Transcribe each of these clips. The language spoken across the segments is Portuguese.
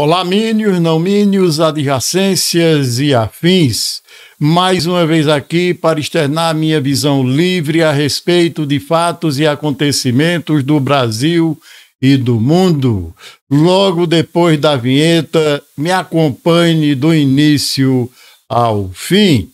Olá, Mínios, não Mínios, adjacências e afins. Mais uma vez aqui para externar minha visão livre a respeito de fatos e acontecimentos do Brasil e do mundo. Logo depois da vinheta, me acompanhe do início ao fim.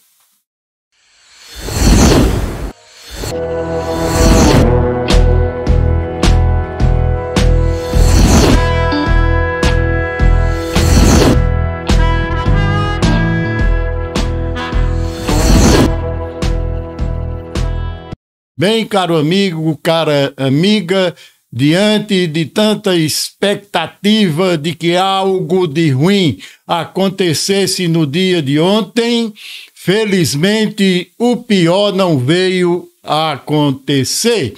Bem, caro amigo, cara amiga, diante de tanta expectativa de que algo de ruim acontecesse no dia de ontem, felizmente o pior não veio a acontecer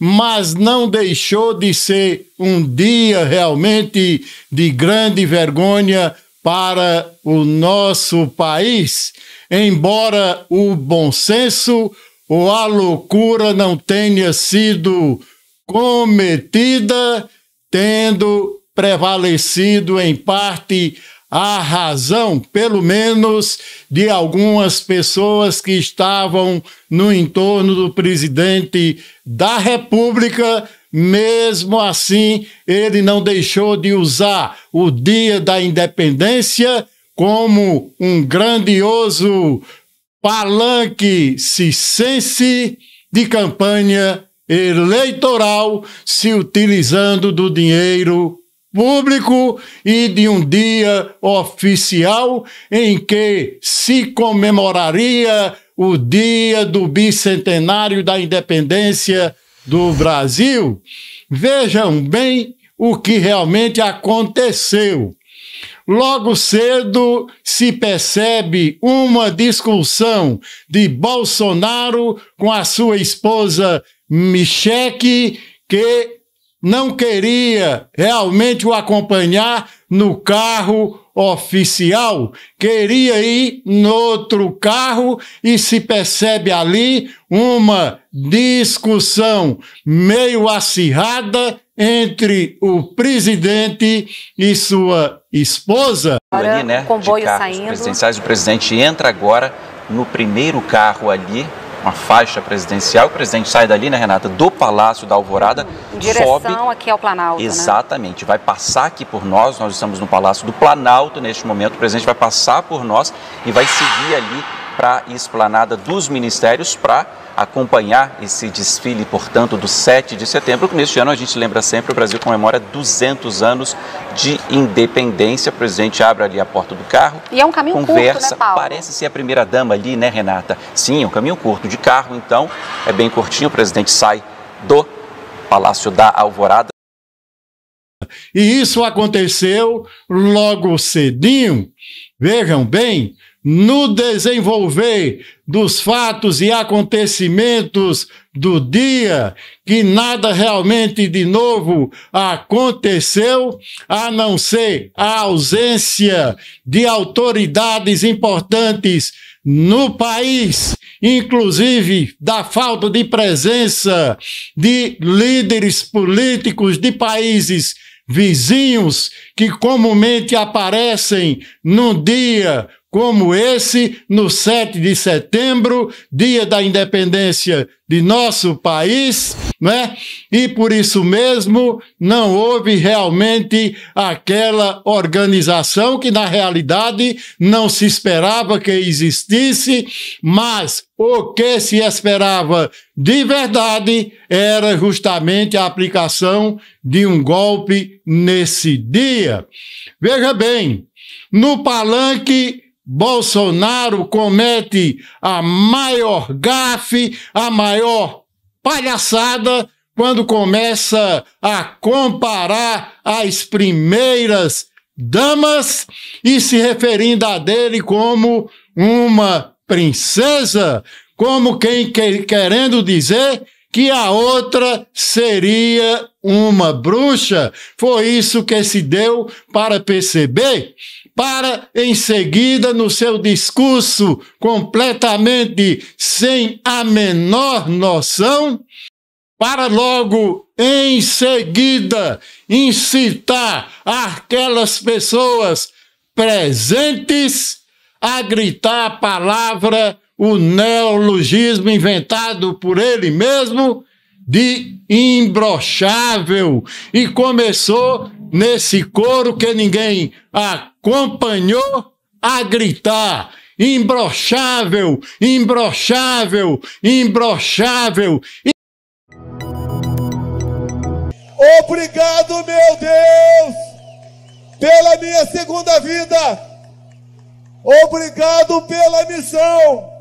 mas não deixou de ser um dia realmente de grande vergonha para o nosso país, embora o bom senso ou a loucura não tenha sido cometida, tendo prevalecido em parte a razão, pelo menos, de algumas pessoas que estavam no entorno do presidente da República. Mesmo assim, ele não deixou de usar o Dia da Independência como um grandioso palanque cissense de campanha eleitoral, se utilizando do dinheiro público e de um dia oficial em que se comemoraria o dia do bicentenário da independência do Brasil. Vejam bem o que realmente aconteceu. Logo cedo se percebe uma discussão de Bolsonaro com a sua esposa Micheque, que não queria realmente o acompanhar no carro oficial, queria ir no outro carro e se percebe ali uma discussão meio acirrada entre o presidente e sua esposa. Agora, né, comboio saindo. Presidenciais. O presidente entra agora no primeiro carro ali, uma faixa presidencial. O presidente sai dali, né, Renata, do Palácio da Alvorada, em direção sobe, aqui ao Planalto. Né? Exatamente, né? vai passar aqui por nós. Nós estamos no Palácio do Planalto neste momento. O presidente vai passar por nós e vai seguir ali para a esplanada dos ministérios para acompanhar esse desfile, portanto, do 7 de setembro, que neste ano a gente lembra sempre, o Brasil comemora 200 anos de independência. O presidente abre ali a porta do carro. E é um caminho conversa, curto, né, Parece ser a primeira dama ali, né, Renata? Sim, é um caminho curto de carro, então é bem curtinho. O presidente sai do Palácio da Alvorada. E isso aconteceu logo cedinho. Vejam bem, no desenvolver dos fatos e acontecimentos do dia, que nada realmente de novo aconteceu, a não ser a ausência de autoridades importantes no país, inclusive da falta de presença de líderes políticos de países vizinhos que comumente aparecem num dia como esse no 7 de setembro, dia da independência de nosso país, né? E por isso mesmo não houve realmente aquela organização que na realidade não se esperava que existisse, mas o que se esperava de verdade era justamente a aplicação de um golpe nesse dia. Veja bem, no palanque Bolsonaro comete a maior gafe, a maior palhaçada quando começa a comparar as primeiras damas e se referindo a dele como uma princesa, como quem que, querendo dizer que a outra seria uma bruxa. Foi isso que se deu para perceber para em seguida no seu discurso completamente sem a menor noção, para logo em seguida incitar aquelas pessoas presentes a gritar a palavra, o neologismo inventado por ele mesmo de imbrochável e começou nesse coro que ninguém acompanhou a gritar imbrochável, imbrochável, imbrochável. Obrigado, meu Deus, pela minha segunda vida. Obrigado pela missão.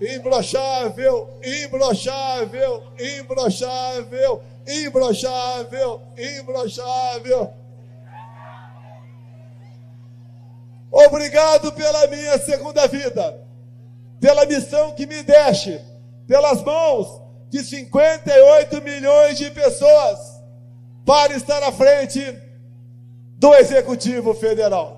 imbrochável, imbrochável, imbrochável, imbrochável, imbrochável. Obrigado pela minha segunda vida, pela missão que me deste, pelas mãos de 58 milhões de pessoas para estar à frente do Executivo Federal.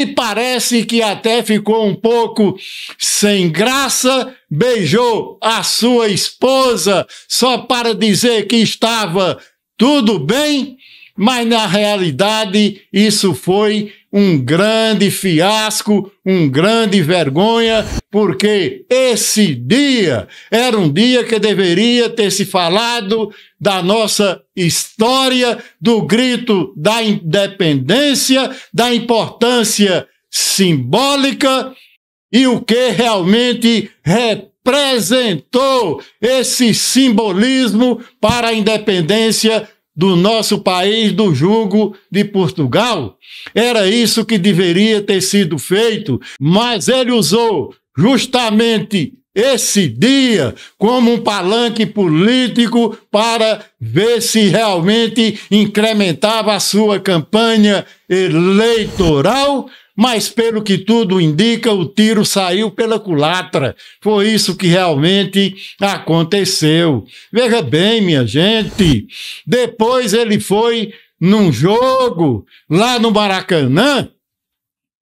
e parece que até ficou um pouco sem graça, beijou a sua esposa só para dizer que estava tudo bem, mas na realidade isso foi um grande fiasco, um grande vergonha, porque esse dia era um dia que deveria ter se falado da nossa história, do grito da independência, da importância simbólica e o que realmente representou esse simbolismo para a independência do nosso país do jugo de Portugal. Era isso que deveria ter sido feito, mas ele usou justamente esse dia como um palanque político para ver se realmente incrementava a sua campanha eleitoral mas pelo que tudo indica, o tiro saiu pela culatra. Foi isso que realmente aconteceu. Veja bem, minha gente, depois ele foi num jogo lá no Maracanã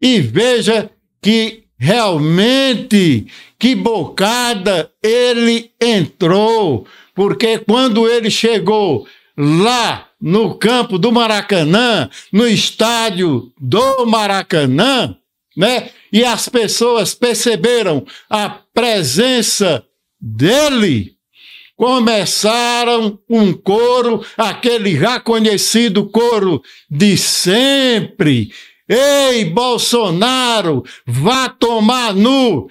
e veja que realmente que bocada ele entrou, porque quando ele chegou lá no campo do Maracanã, no estádio do Maracanã, né? E as pessoas perceberam a presença dele. Começaram um coro, aquele já conhecido coro de sempre. Ei, Bolsonaro, vá tomar nu!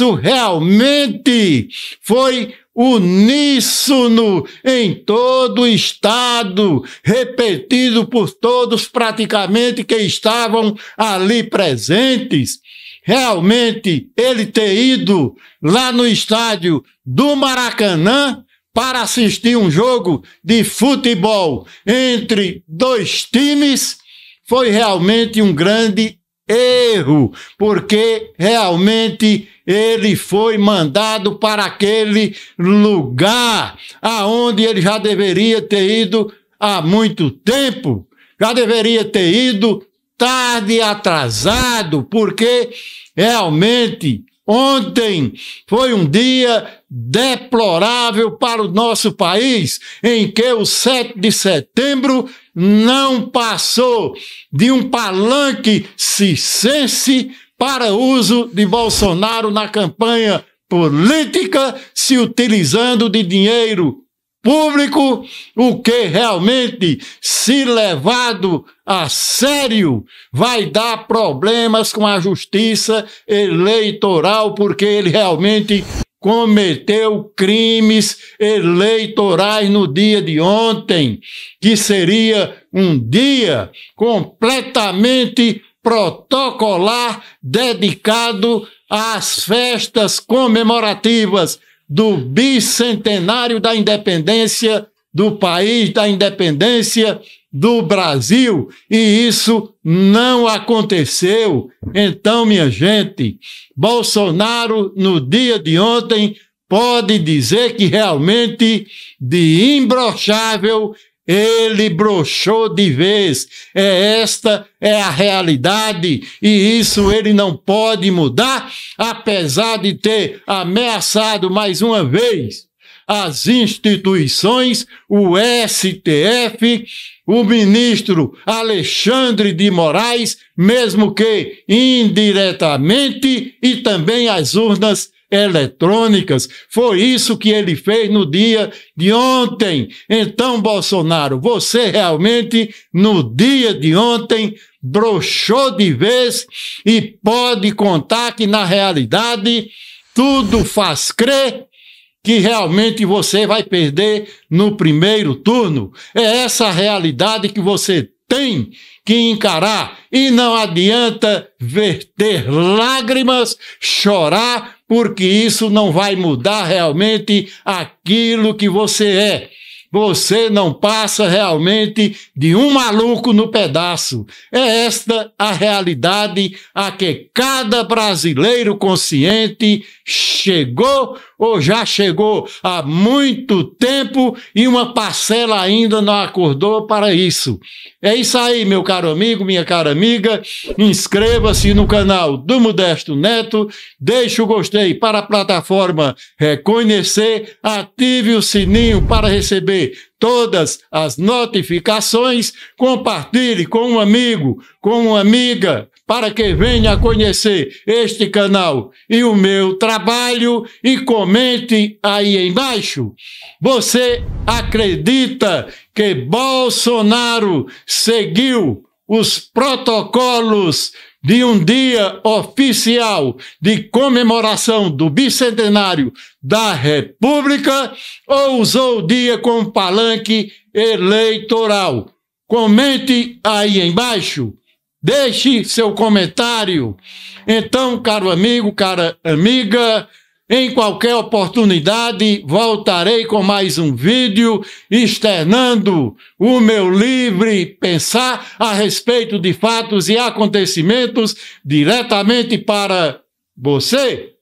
isso realmente foi uníssono em todo o estado, repetido por todos praticamente que estavam ali presentes. Realmente, ele ter ido lá no estádio do Maracanã para assistir um jogo de futebol entre dois times foi realmente um grande erro, porque realmente ele foi mandado para aquele lugar aonde ele já deveria ter ido há muito tempo, já deveria ter ido tarde atrasado, porque realmente Ontem foi um dia deplorável para o nosso país, em que o 7 de setembro não passou de um palanque circense para uso de Bolsonaro na campanha política, se utilizando de dinheiro público o que realmente, se levado a sério, vai dar problemas com a justiça eleitoral, porque ele realmente cometeu crimes eleitorais no dia de ontem, que seria um dia completamente protocolar dedicado às festas comemorativas do bicentenário da independência do país, da independência do Brasil, e isso não aconteceu. Então, minha gente, Bolsonaro, no dia de ontem, pode dizer que realmente de imbrochável ele brochou de vez. É esta é a realidade e isso ele não pode mudar, apesar de ter ameaçado mais uma vez as instituições, o STF, o ministro Alexandre de Moraes, mesmo que indiretamente, e também as urnas eletrônicas. Foi isso que ele fez no dia de ontem. Então, Bolsonaro, você realmente, no dia de ontem, brochou de vez e pode contar que, na realidade, tudo faz crer que realmente você vai perder no primeiro turno. É essa realidade que você tem que encarar e não adianta verter lágrimas, chorar porque isso não vai mudar realmente aquilo que você é. Você não passa realmente de um maluco no pedaço. É esta a realidade a que cada brasileiro consciente chegou ou já chegou há muito tempo e uma parcela ainda não acordou para isso. É isso aí, meu caro amigo, minha cara amiga. Inscreva-se no canal do Modesto Neto, deixe o gostei para a plataforma reconhecer, ative o sininho para receber todas as notificações, compartilhe com um amigo, com uma amiga, para que venha conhecer este canal e o meu trabalho e comente aí embaixo. Você acredita que Bolsonaro seguiu os protocolos de um dia oficial de comemoração do bicentenário da República ou usou o dia com palanque eleitoral? Comente aí embaixo. Deixe seu comentário. Então, caro amigo, cara amiga, em qualquer oportunidade, voltarei com mais um vídeo externando o meu livre pensar a respeito de fatos e acontecimentos diretamente para você.